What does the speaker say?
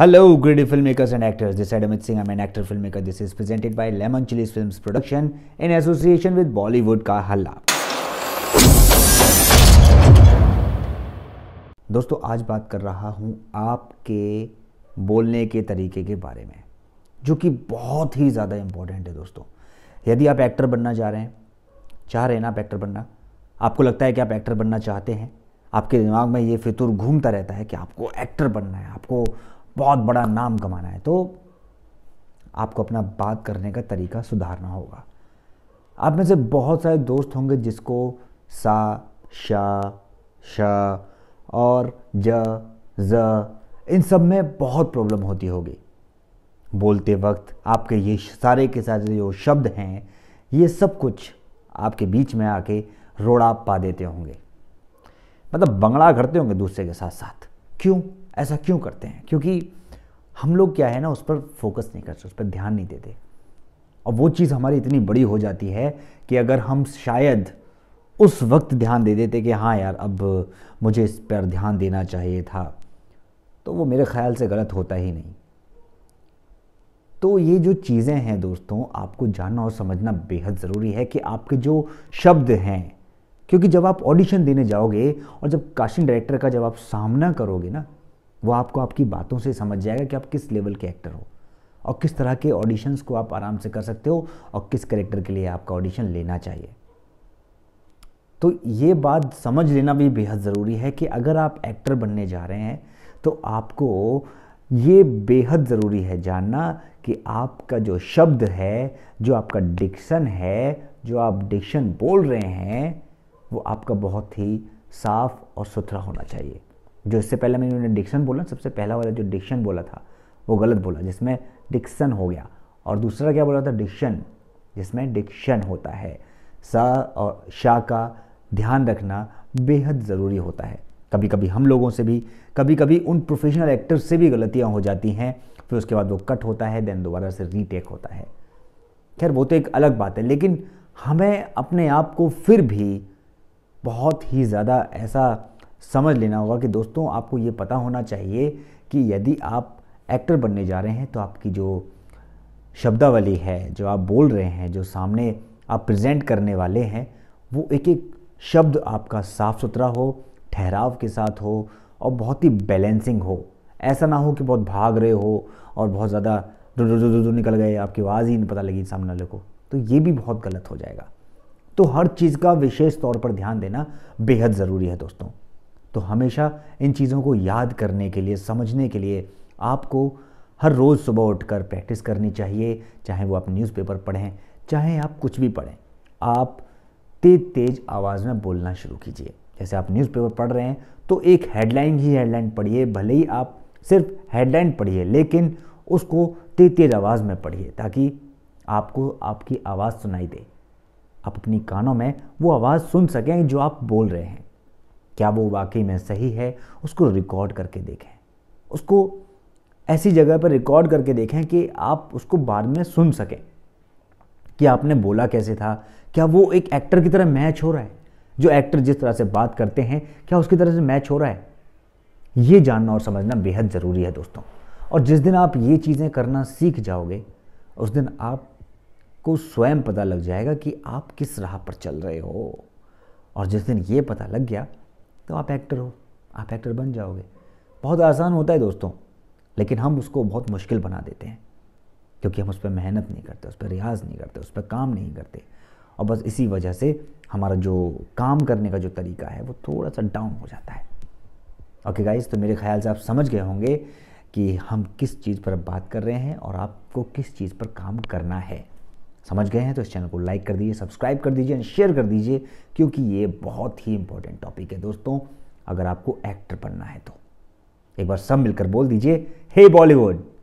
grade film makers and actors this Amit Singh am an actor film maker this is presented by Lemon Chillies films production in association with Bollywood का हल्ला दोस्तों आज बात कर रहा हूँ आपके बोलने के तरीके के बारे में जो कि बहुत ही ज़्यादा इम्पोर्टेंट है दोस्तों यदि आप एक्टर बनना चाह रहे हैं चाह रहे हैं ना आप एक्टर बनना आपको लगता है कि आप एक्टर बनना चाहते हैं आपके दिमाग में ये फितूर घूमता रहता है कि आपको एक्टर बनना है आपको बहुत बड़ा नाम कमाना है तो आपको अपना बात करने का तरीका सुधारना होगा आप में से बहुत सारे दोस्त होंगे जिसको सा शा श और ज ज इन सब में बहुत प्रॉब्लम होती होगी बोलते वक्त आपके ये सारे के सारे जो शब्द हैं ये सब कुछ आपके बीच में आके रोड़ा पा देते होंगे मतलब बंगड़ा करते होंगे दूसरे के साथ साथ क्यों ऐसा क्यों करते हैं क्योंकि हम लोग क्या है ना उस पर फोकस नहीं करते उस पर ध्यान नहीं देते और वो चीज़ हमारी इतनी बड़ी हो जाती है कि अगर हम शायद उस वक्त ध्यान दे देते कि हाँ यार अब मुझे इस पर ध्यान देना चाहिए था तो वो मेरे ख्याल से गलत होता ही नहीं तो ये जो चीज़ें हैं दोस्तों आपको जानना और समझना बेहद ज़रूरी है कि आपके जो शब्द हैं क्योंकि जब आप ऑडिशन देने जाओगे और जब कास्टिंग डायरेक्टर का जब आप सामना करोगे ना वो आपको आपकी बातों से समझ जाएगा कि आप किस लेवल के एक्टर हो और किस तरह के ऑडिशंस को आप आराम से कर सकते हो और किस करेक्टर के लिए आपका ऑडिशन लेना चाहिए तो ये बात समझ लेना भी बेहद ज़रूरी है कि अगर आप एक्टर बनने जा रहे हैं तो आपको ये बेहद ज़रूरी है जानना कि आपका जो शब्द है जो आपका डिक्शन है जो आप डिक्शन बोल रहे हैं वो आपका बहुत ही साफ़ और सुथरा होना चाहिए जो इससे पहले मैंने उन्होंने डिक्शन बोला सबसे पहला वाला जो डिक्शन बोला था वो गलत बोला जिसमें डिक्सन हो गया और दूसरा क्या बोला था डिक्शन जिसमें डिक्शन होता है सा और शाह का ध्यान रखना बेहद ज़रूरी होता है कभी कभी हम लोगों से भी कभी कभी उन प्रोफेशनल एक्टर्स से भी गलतियाँ हो जाती हैं फिर उसके बाद वो कट होता है देन दोबारा से रीटेक होता है खैर वो तो एक अलग बात है लेकिन हमें अपने आप को फिर भी बहुत ही ज़्यादा ऐसा समझ लेना होगा कि दोस्तों आपको ये पता होना चाहिए कि यदि आप एक्टर बनने जा रहे हैं तो आपकी जो शब्दावली है जो आप बोल रहे हैं जो सामने आप प्रेजेंट करने वाले हैं वो एक एक शब्द आपका साफ़ सुथरा हो ठहराव के साथ हो और बहुत ही बैलेंसिंग हो ऐसा ना हो कि बहुत भाग रहे हो और बहुत ज़्यादा दो निकल गए आपकी आवाज़ ही नहीं पता लगी सामने वाले को तो ये भी बहुत गलत हो जाएगा तो हर चीज़ का विशेष तौर पर ध्यान देना बेहद ज़रूरी है दोस्तों तो हमेशा इन चीज़ों को याद करने के लिए समझने के लिए आपको हर रोज़ सुबह उठकर प्रैक्टिस करनी चाहिए चाहे वो आप न्यूज़पेपर पढ़ें चाहे आप कुछ भी पढ़ें आप तेज तेज आवाज़ में बोलना शुरू कीजिए जैसे आप न्यूज़पेपर पढ़ रहे हैं तो एक हेडलाइन ही हेडलाइन पढ़िए भले ही आप सिर्फ हेडलाइन पढ़िए लेकिन उसको तेज तेज आवाज़ में पढ़िए ताकि आपको आपकी आवाज़ सुनाई दे आप अपनी कानों में वो आवाज़ सुन सकें जो आप बोल रहे हैं क्या वो वाकई में सही है उसको रिकॉर्ड करके देखें उसको ऐसी जगह पर रिकॉर्ड करके देखें कि आप उसको बाद में सुन सकें कि आपने बोला कैसे था क्या वो एक एक्टर की तरह मैच हो रहा है जो एक्टर जिस तरह से बात करते हैं क्या उसकी तरह से मैच हो रहा है ये जानना और समझना बेहद ज़रूरी है दोस्तों और जिस दिन आप ये चीज़ें करना सीख जाओगे उस दिन आपको स्वयं पता लग जाएगा कि आप किस राह पर चल रहे हो और जिस दिन ये पता लग गया तो आप एक्टर हो आप एक्टर बन जाओगे बहुत आसान होता है दोस्तों लेकिन हम उसको बहुत मुश्किल बना देते हैं क्योंकि हम उस पर मेहनत नहीं करते उस पर रियाज नहीं करते उस पर काम नहीं करते और बस इसी वजह से हमारा जो काम करने का जो तरीका है वो थोड़ा सा डाउन हो जाता है ओके गाइस तो मेरे ख्याल से आप समझ गए होंगे कि हम किस चीज़ पर बात कर रहे हैं और आपको किस चीज़ पर काम करना है समझ गए हैं तो इस चैनल को लाइक कर दीजिए सब्सक्राइब कर दीजिए एंड शेयर कर दीजिए क्योंकि ये बहुत ही इंपॉर्टेंट टॉपिक है दोस्तों अगर आपको एक्टर बनना है तो एक बार सब मिलकर बोल दीजिए हे बॉलीवुड